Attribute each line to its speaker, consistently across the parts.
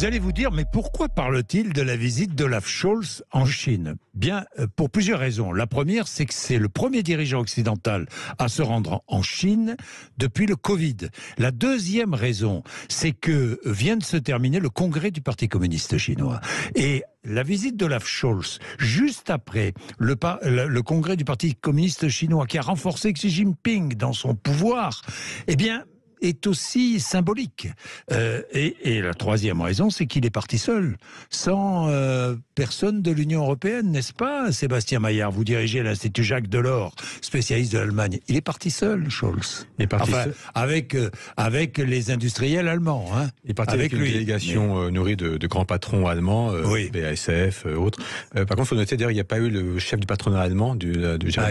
Speaker 1: Vous allez vous dire, mais pourquoi parle-t-il de la visite d'Olaf Scholz en Chine Bien, euh, pour plusieurs raisons. La première, c'est que c'est le premier dirigeant occidental à se rendre en Chine depuis le Covid. La deuxième raison, c'est que vient de se terminer le congrès du Parti communiste chinois. Et la visite d'Olaf Scholz juste après le, congrès du Parti communiste chinois qui a renforcé Xi Jinping dans son pouvoir, eh bien, est aussi symbolique. Euh, et, la troisième raison, c'est qu'il est parti seul, sans euh, personne de l'Union européenne, n'est-ce pas, Sébastien Maillard Vous dirigez l'Institut Jacques Delors, spécialiste de l'Allemagne. Il est parti seul, Scholz. Il est parti seul. Avec, euh, avec les industriels allemands. Hein. Il est parti avec, une délégation
Speaker 2: nourrie de, grands patrons allemands, BASF, autres. par contre, faut noter d'ailleurs, il n'y a pas eu le chef du patronat allemand, du, ah,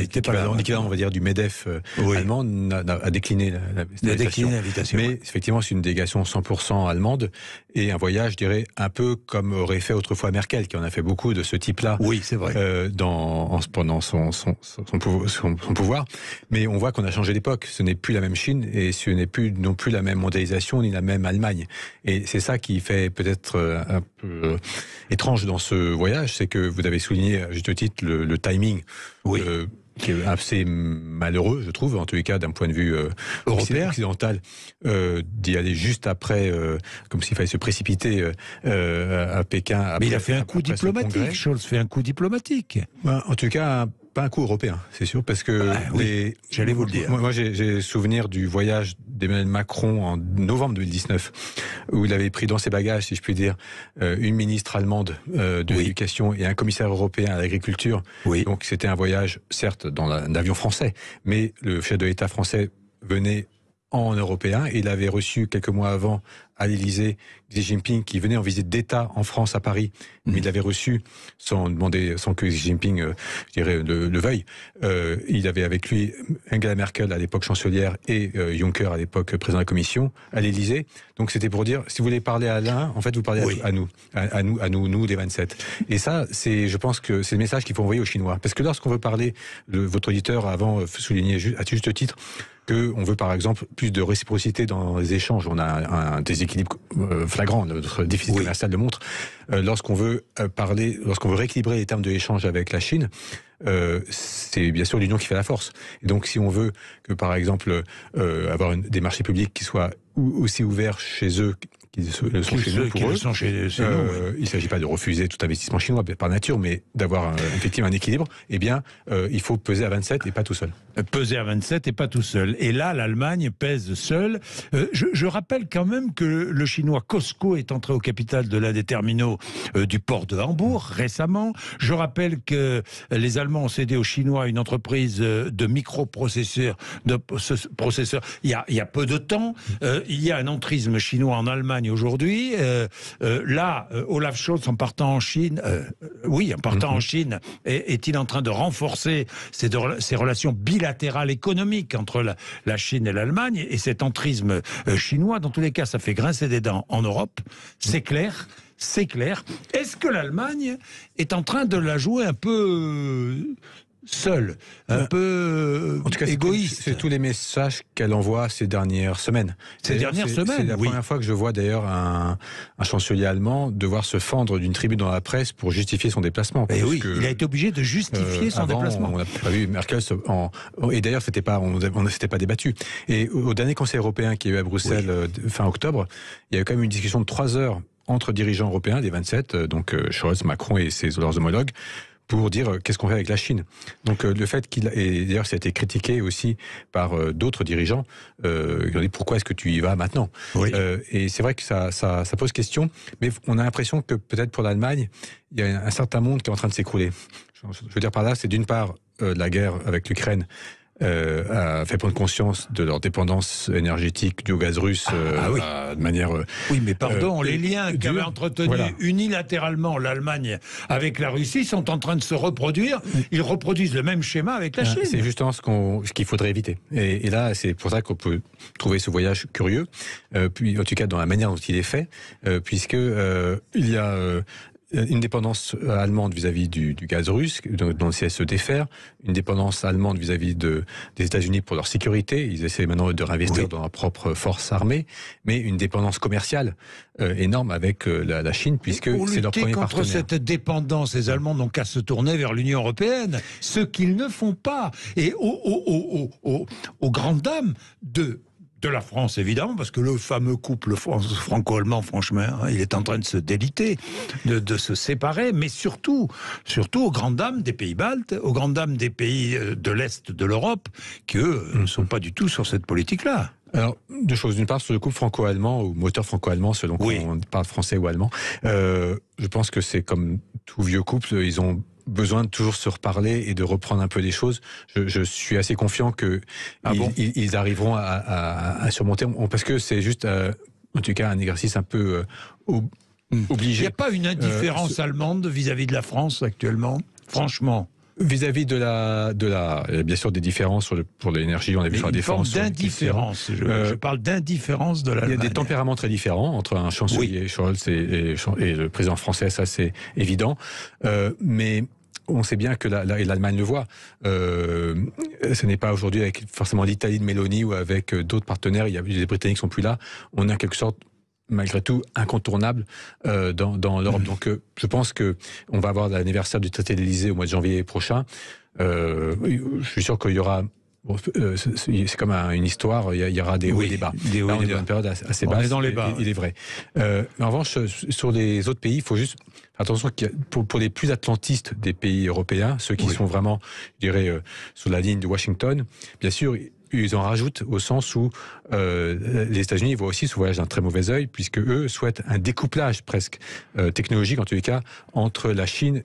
Speaker 2: on va dire du Medef allemand, a, a décliné. La, la, mais effectivement, c'est une délégation 100% allemande et un voyage, je dirais, un peu comme aurait fait autrefois Merkel, qui en a fait beaucoup de ce type-là. Oui, c'est vrai. Euh, dans, en pendant son, son, son, pouvoir. Mais on voit qu'on a changé d'époque. Ce n'est plus la même Chine et ce n'est plus non plus la même mondialisation ni la même Allemagne. Et c'est ça qui fait peut-être euh, un peu euh, étrange dans ce voyage, c'est que vous avez souligné à juste titre le, timing. Oui qui est assez malheureux, je trouve, en tous les cas d'un point de vue euh, occidental, euh, d'y aller juste après, euh, comme s'il fallait se précipiter à Pékin. Mais il a fait un coup diplomatique,
Speaker 1: Scholz fait un coup diplomatique. Ben,
Speaker 2: en tout cas, pas un coup européen, c'est sûr, parce que ah, j'allais vous le dire. Moi, j'ai souvenir du voyage d'Emmanuel Macron en novembre 2019, où il avait pris dans ses bagages, si je puis dire, euh, une ministre allemande euh, de l'éducation et un commissaire européen à l'agriculture. Oui. Donc c'était un voyage, certes, dans un avion français, mais le chef de l'État français venait en européen. et Il avait reçu quelques mois avant à l'Élysée Xi Jinping qui venait en visite d'État en France à Paris, mais mhm. il l'avait reçu sans demander, sans que Xi Jinping, euh, je dirais, le, veuille. Euh, il avait avec lui Angela Merkel à l'époque chancelière et euh, Juncker à l'époque président de la Commission à l'Élysée. Donc c'était pour dire, si vous voulez parler à l'un, en fait vous parlez à, nous, à, nous, à nous, nous des 27. Et ça, c'est, je pense que c'est le message qu'il faut envoyer aux Chinois, parce que lorsqu'on veut parler, de votre auditeur avant souligner à juste titre que on veut par exemple plus de réciprocité dans les échanges. On a un, un équilibre euh, flagrant, notre déficit commercial le montre, euh, lorsqu'on veut euh, parler, lorsqu'on veut rééquilibrer les termes de l'échange avec la Chine, c'est bien sûr l'union qui fait la force. donc, si on veut que, par exemple, avoir des marchés publics qui soient aussi ouverts chez eux qui sont chez eux. Il ne s'agit pas de refuser tout investissement chinois par nature, mais d'avoir effectivement un équilibre. Eh bien, euh, il faut peser à 27 et pas tout seul.
Speaker 1: Euh, peser à 27 et pas tout seul. Et là, l'Allemagne pèse seule. Euh, je, rappelle quand même que le chinois Costco est entré au capital de l'un des terminaux du port de Hambourg récemment. Je rappelle que les Allemands ont cédé aux Chinois une entreprise de microprocesseurs de processeurs, il y a peu de temps. il y a un entrisme chinois en Allemagne aujourd'hui. Euh, euh, là, euh, Olaf Scholz, en partant en Chine, oui, en partant en mhm. Chine, est-il en train de renforcer ses relations bilatérales économiques entre la, la Chine et l'Allemagne et cet entrisme chinois Dans tous les cas, ça fait grincer des dents en Europe, c'est clair c'est clair. Est-ce que l'Allemagne est en train de la jouer un peu Seul, un euh, peu euh, en tout cas, égoïste. C'est tous les messages qu'elle
Speaker 2: envoie ces dernières semaines. Ces dernières semaines, c'est la première fois que je vois d'ailleurs un, chancelier allemand devoir se fendre d'une tribune dans la presse pour justifier son déplacement. Et eh oui, il
Speaker 1: a été obligé de justifier euh, son déplacement.
Speaker 2: On Merkel et d'ailleurs c'était pas on, ne s'était pas débattu. Et au, dernier Conseil européen qui a eu à Bruxelles fin octobre, il y a eu quand même une discussion de trois heures entre dirigeants européens des 27, donc Scholz, Macron et ses leurs homologues, pour dire euh, qu'est-ce qu'on fait avec la Chine. Donc euh, le fait qu'il et d'ailleurs ça a été critiqué aussi par euh, d'autres dirigeants euh, ont dit pourquoi est-ce que tu y vas maintenant. et c'est vrai que ça, ça, pose question, mais on a l'impression que peut-être pour l'Allemagne il y a un certain monde qui est en train de s'écrouler. Je veux dire par là, c'est d'une part euh, la guerre avec l'Ukraine euh, a fait prendre conscience de leur dépendance énergétique du gaz russe ah, ah euh, de manière. Euh, oui, mais pardon, euh, les liens
Speaker 1: qu'avait entretenus unilatéralement l'Allemagne avec la Russie sont en train de se reproduire. Ils reproduisent le même schéma avec la ah, Chine. C'est
Speaker 2: justement ce qu'il faudrait éviter. Et, et là, c'est pour ça qu'on peut trouver ce voyage curieux, puis en tout cas dans la manière dont il est fait, puisque il y a euh, une dépendance euh, allemande vis-à-vis du, gaz russe, dont le se défaire, une dépendance allemande vis-à-vis de, des États-Unis pour leur sécurité, ils essaient maintenant de réinvestir dans leur propre force armée, mais une dépendance commerciale euh, énorme avec la, Chine, puisque c'est leur premier partenaire. contre cette
Speaker 1: dépendance, les Allemands n'ont qu'à se tourner vers l'Union européenne, ce qu'ils ne font pas. Et aux, aux grandes dames de de la France, évidemment, parce que le fameux couple franco-allemand, franchement, hein, il est en train de se déliter, de, se séparer, mais surtout, surtout aux grandes dames des pays baltes, aux grandes dames des pays euh, de l'Est de l'Europe, qui eux ne euh, mhm. sont pas du tout sur cette politique-là.
Speaker 2: Alors, deux choses. D'une part, sur le couple franco-allemand ou moteur franco-allemand, selon oui. qu'on parle français ou allemand, euh, je pense que c'est comme tout vieux couple, ils ont besoin de toujours se reparler et de reprendre un peu des choses. Je, suis assez confiant que ah bon ils, arriveront à, surmonter, parce que c'est juste, euh, en tout cas, un exercice un peu euh,
Speaker 1: hmm. obligé. Il n'y a pas une euh, indifférence allemande vis-à-vis de la France actuellement,
Speaker 2: franchement. Vis-à-vis de la, de la, bien sûr des différences pour l'énergie, on a vu sur la défense. D'indifférence.
Speaker 1: Je, je, parle d'indifférence de la. Il y a des
Speaker 2: tempéraments très différents entre un chancelier Scholz et, le président français, ça c'est évident. mais on sait bien que l'Allemagne le voit. Euh, ce n'est pas aujourd'hui avec forcément l'Italie de Mélanie ou avec euh, d'autres partenaires. Il y a, des Britanniques sont plus là. On est en quelque sorte malgré tout incontournable euh, dans, dans l'Europe. Donc je pense que on va avoir l'anniversaire du traité d'Elysée au mois de janvier prochain. je suis sûr qu'il y aura euh, c'est comme une histoire, il y aura des hauts et des bas. on est dans une période assez basse. dans les bas. Il, est vrai. Euh, en revanche, sur les autres pays, il faut juste attention pour, les plus atlantistes des pays européens, ceux qui sont vraiment, je dirais, euh, sous sur la ligne de Washington, bien sûr, ils en rajoutent au sens où les États-Unis voient aussi ce voyage d'un très mauvais œil, puisque eux souhaitent un découplage presque technologique, en tous les cas, entre la Chine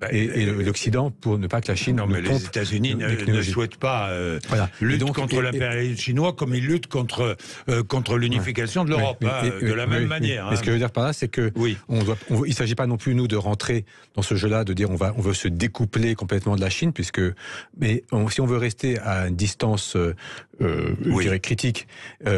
Speaker 2: bah, euh, et, l'Occident pour ne
Speaker 1: pas que la Chine. Non, mais les États-Unis ne, souhaitent pas euh, voilà. lutter contre l'impérialisme chinois comme ils luttent contre, euh, contre l'unification de l'Europe, hein, de la même manière. Mais ce hein. que je veux dire par là, c'est que
Speaker 2: oui. il ne s'agit pas non plus, nous, de rentrer dans ce jeu-là, de dire on, va, on veut se découpler complètement de la Chine, puisque. Mais si on veut rester à une distance, euh, je dirais, critique, et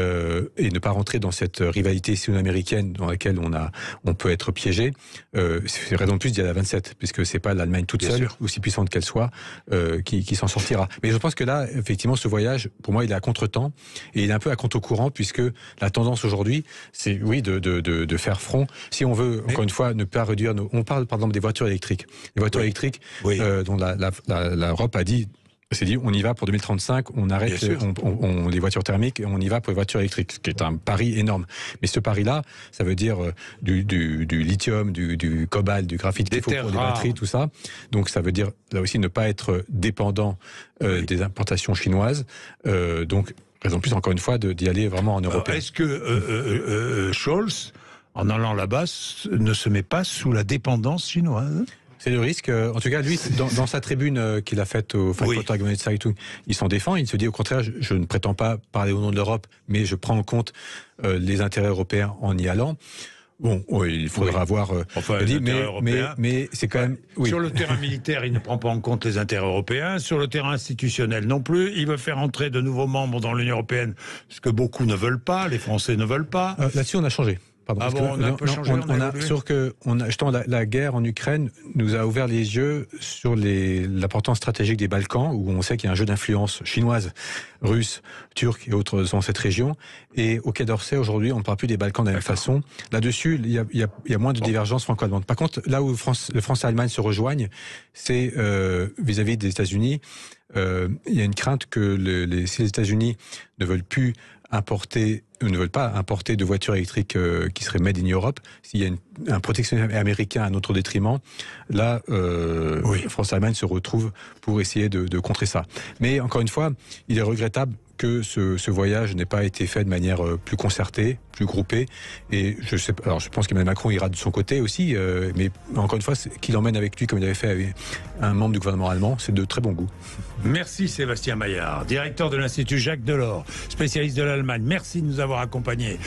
Speaker 2: ne pas rentrer dans cette rivalité sino-américaine dans laquelle on, a, on peut être piégé, c'est raison de plus il y a 27 puisque c'est pas l'Allemagne toute seule, aussi puissante qu'elle soit, euh, qui, s'en sortira. Mais je pense que là, effectivement, ce voyage, pour moi, il est à contre-temps et il est un peu à contre-courant, puisque la tendance aujourd'hui, c'est oui de, faire front. Si on veut, encore une fois, ne pas réduire nos... On parle par exemple des voitures électriques. Les voitures électriques, euh, dont l'Europe a dit s'est dit on y va pour 2035, on arrête on, les voitures thermiques et on y va pour les voitures électriques, ce qui est un pari énorme. Mais ce pari-là, ça veut dire euh, du, lithium, du, cobalt, du graphite qu'il faut pour les batteries, tout ça. Donc ça veut dire là aussi ne pas être dépendant euh, des importations chinoises. Euh, donc raison plus encore une fois d'y aller vraiment en Europe.
Speaker 1: Est-ce que Scholz en allant là-bas, ne se met pas sous la dépendance chinoise c'est le risque. Euh, en tout cas, lui, dans, sa tribune
Speaker 2: euh, qu'il a faite au Fight il s'en défend. Il se dit au contraire, je, ne prétends pas parler au nom de l'Europe, mais je prends en compte euh, les intérêts européens en y allant. Bon, il faudra voir. mais, c'est quand même. Sur le terrain
Speaker 1: militaire, il ne prend pas en compte les intérêts européens. Sur le terrain institutionnel non plus. Il veut faire entrer de nouveaux membres dans l'Union européenne, ce que beaucoup ne veulent pas, les Français ne veulent pas. Là-dessus, on a changé. Ah on a un on, que
Speaker 2: on a, la, guerre en Ukraine nous a ouvert les yeux sur l'importance stratégique des Balkans, où on sait qu'il y a un jeu d'influence chinoise, russe, turque et autres dans cette région. Et au Quai d'Orsay, aujourd'hui, on ne parle plus des Balkans de la même façon. Là-dessus, il y a, moins de divergences franco-allemandes. Par contre, là où France, le France et l'Allemagne se rejoignent, c'est vis à -vis des États-Unis. Euh, il y a une crainte que si les États-Unis ne veulent plus importer euh, ne veulent pas importer de voitures électriques euh, qui seraient made in Europe. S'il y a un protectionnisme américain à notre détriment, là, oui. France-Allemagne se retrouve pour essayer de, contrer ça. Mais encore une fois, il est regrettable que ce, voyage n'ait pas été fait de manière euh, plus concertée, plus groupée. Et je sais, alors je pense qu'Emmanuel Macron ira de son côté aussi, euh, mais encore une fois, qu'il emmène avec lui, comme il avait fait avec un membre du gouvernement allemand, c'est de très bon goût.
Speaker 1: Merci Sébastien Maillard, directeur de l'Institut Jacques Delors, spécialiste de l'Allemagne. Merci de nous avoir accompagnés.